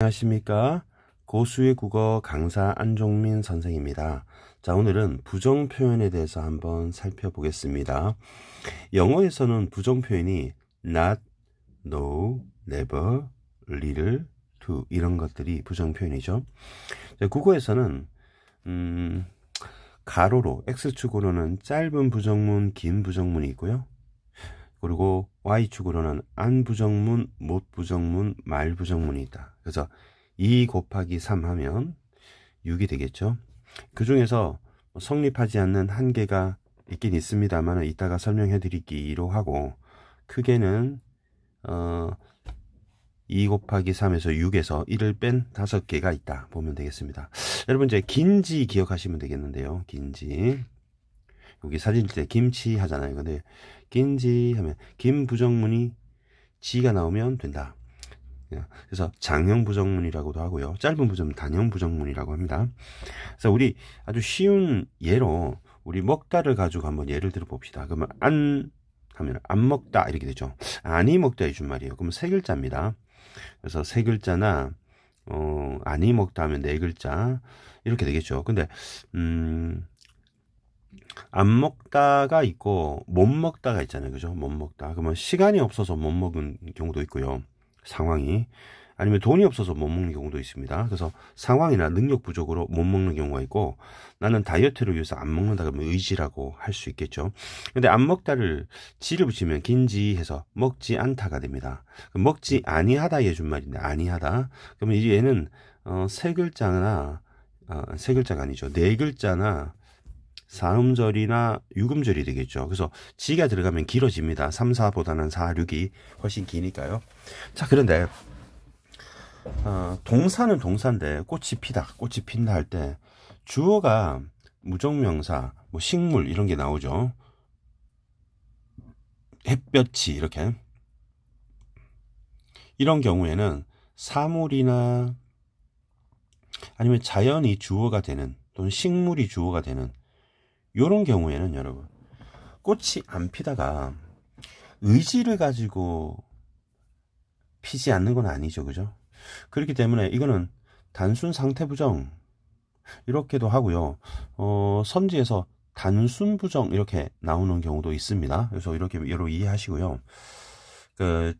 안녕하십니까. 고수의 국어 강사 안종민 선생입니다. 자, 오늘은 부정 표현에 대해서 한번 살펴보겠습니다. 영어에서는 부정 표현이 not, no, never, little, to 이런 것들이 부정 표현이죠. 자, 국어에서는 음, 가로로 x축으로는 짧은 부정문, 긴 부정문이 있고요. 그리고 y축으로는 안 부정문, 못 부정문, 말 부정문이 있다. 그래서 2 곱하기 3 하면 6이 되겠죠. 그 중에서 뭐 성립하지 않는 한계가 있긴 있습니다만 이따가 설명해 드리기로 하고 크게는 어, 2 곱하기 3에서 6에서 1을 뺀 5개가 있다 보면 되겠습니다. 여러분 이제 긴지 기억하시면 되겠는데요. 긴지 여기 사진 찍때 김치 하잖아요. 근데 긴지 하면 김 부정문이 지가 나오면 된다. 예. 그래서 장형 부정문이라고도 하고요. 짧은 부정은 단형 부정문이라고 합니다. 그래서 우리 아주 쉬운 예로 우리 먹다를 가지고 한번 예를 들어 봅시다. 그러면 안 하면 안 먹다 이렇게 되죠. 아니 먹다 해준 말이에요. 그럼 세 글자입니다. 그래서 세 글자나 어, 아니 먹다 하면 네 글자 이렇게 되겠죠. 근데 음, 안 먹다가 있고 못 먹다가 있잖아요. 그죠? 못 먹다. 그러면 시간이 없어서 못 먹은 경우도 있고요. 상황이 아니면 돈이 없어서 못 먹는 경우도 있습니다. 그래서 상황이나 능력 부족으로 못 먹는 경우가 있고 나는 다이어트를 위해서 안 먹는다 그러면 의지라고 할 수 있겠죠. 근데 안 먹다를 지를 붙이면 긴지해서 먹지 않다가 됩니다. 먹지 아니하다 예준 말인데 아니하다. 그러면 이제 얘는 어, 세 글자나 어, 세 글자가 아니죠. 네 글자나 사음절이나 유음절이 되겠죠. 그래서 지가 들어가면 길어집니다. 3, 4보다는 4, 6이 훨씬 기니까요. 자, 그런데 어, 동사는 동사인데 꽃이 피다, 꽃이 핀다 할 때 주어가 무정명사, 뭐 식물 이런 게 나오죠. 햇볕이 이렇게 이런 경우에는 사물이나 아니면 자연이 주어가 되는 또는 식물이 주어가 되는 요런 경우에는 여러분 꽃이 안 피다가 의지를 가지고 피지 않는 건 아니죠 그죠 그렇기 때문에 이거는 단순 상태 부정 이렇게도 하고요 어, 선지에서 단순 부정 이렇게 나오는 경우도 있습니다 그래서 이렇게 여러 이해하시고요 그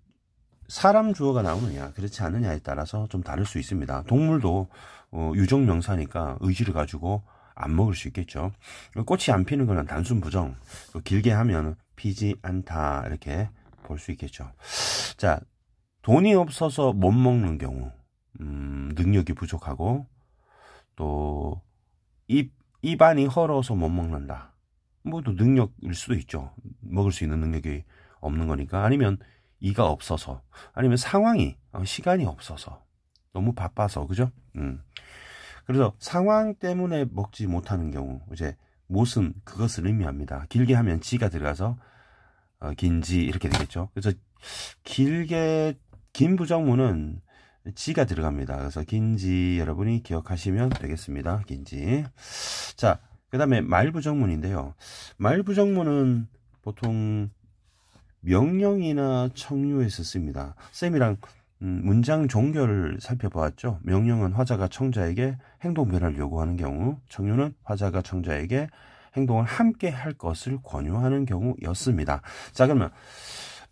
사람 주어가 나오느냐 그렇지 않느냐에 따라서 좀 다를 수 있습니다 동물도 어, 유정 명사니까 의지를 가지고 안 먹을 수 있겠죠. 그 꽃이 안 피는 거는 단순 부정, 그 길게 하면 피지 않다 이렇게 볼 수 있겠죠. 자, 돈이 없어서 못 먹는 경우, 음, 능력이 부족하고 또 입, 입안이 헐어서 못 먹는다. 뭐또 능력일 수도 있죠. 먹을 수 있는 능력이 없는 거니까 아니면 이가 없어서 아니면 상황이 어, 시간이 없어서 너무 바빠서 그죠? 음. 그래서 상황 때문에 먹지 못하는 경우 이제 못은 그것을 의미합니다. 길게 하면 지가 들어가서 어, 긴지 이렇게 되겠죠. 그래서 길게 긴 부정문은 지가 들어갑니다. 그래서 긴지 여러분이 기억하시면 되겠습니다. 긴지. 자, 그 다음에 말부정문인데요. 말부정문은 보통 명령이나 청유에서 씁니다. 쌤이랑 음, 문장 종결을 살펴보았죠. 명령은 화자가 청자에게 행동 변화를 요구하는 경우, 청유는 화자가 청자에게 행동을 함께 할 것을 권유하는 경우였습니다. 자, 그러면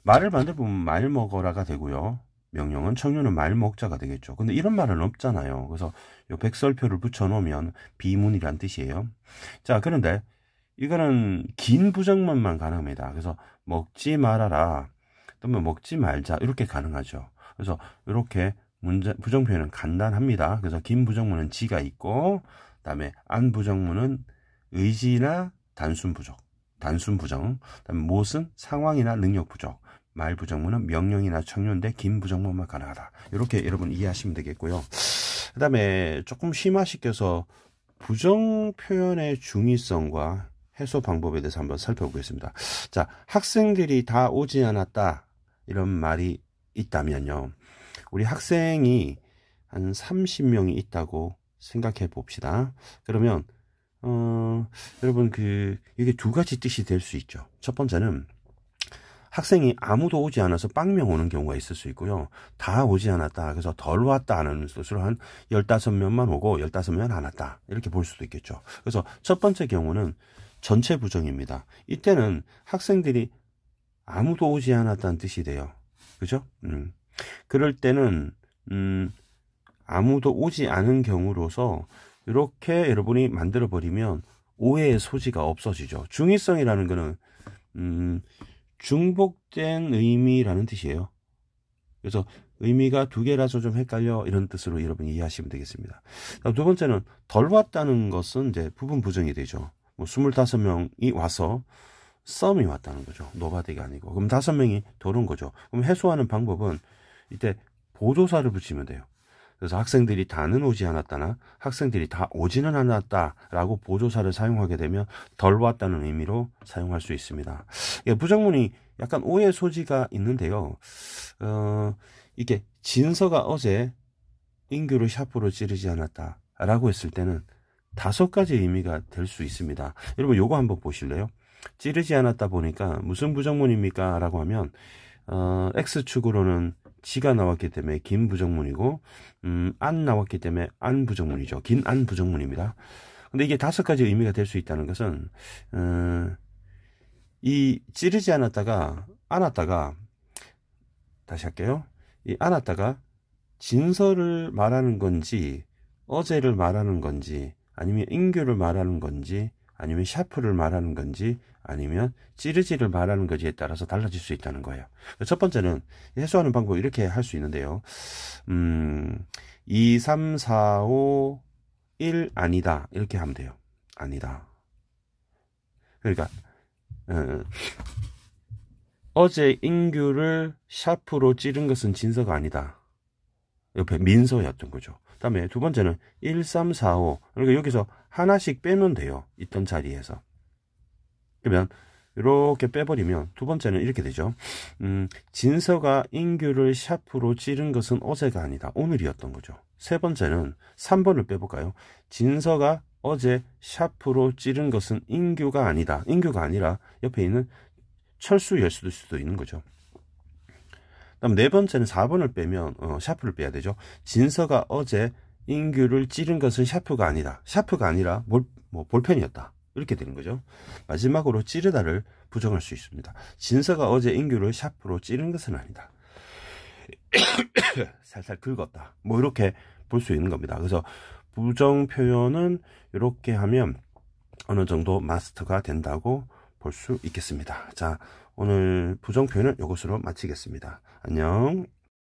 말을 만들면 보말 먹어라가 되고요. 명령은 청유는 말 먹자가 되겠죠. 근데 이런 말은 없잖아요. 그래서 요 백설표를 붙여놓으면 비문이란 뜻이에요. 자, 그런데 이거는 긴 부정문만 가능합니다. 그래서 먹지 말아라. 또는 먹지 말자. 이렇게 가능하죠. 그래서 이렇게 문제 부정 표현은 간단합니다. 그래서 긴 부정문은 지가 있고 그다음에 안 부정문은 의지나 단순 부족, 단순 부정. 그다음에 못은 상황이나 능력 부족. 말 부정문은 명령이나 청년대긴 부정문만 가능하다. 이렇게 여러분 이해하시면 되겠고요. 그다음에 조금 심화시켜서 부정 표현의 중의성과 해소 방법에 대해서 한번 살펴보겠습니다. 자, 학생들이 다 오지 않았다. 이런 말이 있다면요. 우리 학생이 한 30명이 있다고 생각해 봅시다. 그러면 어, 여러분 그 이게 두 가지 뜻이 될 수 있죠. 첫 번째는 학생이 아무도 오지 않아서 빵명 오는 경우가 있을 수 있고요. 다 오지 않았다. 그래서 덜 왔다 하는 뜻으로 한 15명만 오고 15명은 안 왔다. 이렇게 볼 수도 있겠죠. 그래서 첫 번째 경우는 전체 부정입니다. 이때는 학생들이 아무도 오지 않았다는 뜻이 돼요. 그죠? 음. 그럴 때는 음, 아무도 오지 않은 경우로서 이렇게 여러분이 만들어 버리면 오해의 소지가 없어지죠. 중의성이라는 거는 음, 중복된 의미라는 뜻이에요. 그래서 의미가 두 개라서 좀 헷갈려 이런 뜻으로 여러분이 이해하시면 되겠습니다. 두 번째는 덜 왔다는 것은 이제 부분 부정이 되죠. 뭐 25명이 와서 썸이 왔다는 거죠. 노바디가 아니고. 그럼 다섯 명이 도는 거죠. 그럼 해소하는 방법은 이때 보조사를 붙이면 돼요. 그래서 학생들이 다는 오지 않았다나 학생들이 다 오지는 않았다라고 보조사를 사용하게 되면 덜 왔다는 의미로 사용할 수 있습니다. 예, 부정문이 약간 오해 소지가 있는데요. 어, 이게 진서가 어제 인규를 샤프로 찌르지 않았다라고 했을 때는 다섯 가지 의미가 될 수 있습니다. 여러분 요거 한번 보실래요? 찌르지 않았다 보니까 무슨 부정문입니까? 라고 하면 어, X축으로는 지가 나왔기 때문에 긴 부정문이고 음, 안 나왔기 때문에 안 부정문이죠. 긴 안 부정문입니다. 근데 이게 다섯 가지 의미가 될 수 있다는 것은 어, 이 찌르지 않았다가 안았다가 다시 할게요. 이 안았다가 진서를 말하는 건지 어제를 말하는 건지 아니면 인교를 말하는 건지 아니면 샤프를 말하는 건지 아니면 찌르지를 말하는 지에 따라서 달라질 수 있다는 거예요. 첫 번째는 해소하는 방법 이렇게 할 수 있는데요. 음, 2, 3, 4, 5, 1 아니다. 이렇게 하면 돼요. 아니다. 그러니까 음, 어제 인규를 샤프로 찌른 것은 진서가 아니다. 옆에 민서였던 거죠. 다음에 두 번째는 1, 3, 4, 5. 그러니까 여기서 하나씩 빼면 돼요. 있던 자리에서. 그러면 이렇게 빼버리면 두 번째는 이렇게 되죠. 음, 진서가 인규를 샤프로 찌른 것은 어제가 아니다. 오늘이었던 거죠. 세 번째는 3번을 빼볼까요? 진서가 어제 샤프로 찌른 것은 인규가 아니다. 인규가 아니라 옆에 있는 철수 열수도 수도 있는 거죠. 다음 네 번째는 4번을 빼면 어, 샤프를 빼야 되죠. 진서가 어제 인규를 찌른 것은 샤프가 아니다. 샤프가 아니라 볼, 뭐 볼펜이었다. 이렇게 되는 거죠. 마지막으로 찌르다를 부정할 수 있습니다. 진서가 어제 인규를 샤프로 찌른 것은 아니다. 살살 긁었다. 뭐 이렇게 볼 수 있는 겁니다. 그래서 부정 표현은 이렇게 하면 어느 정도 마스터가 된다고 볼수 있겠습니다. 자, 오늘 부정 표현은 이것으로 마치겠습니다. 안녕.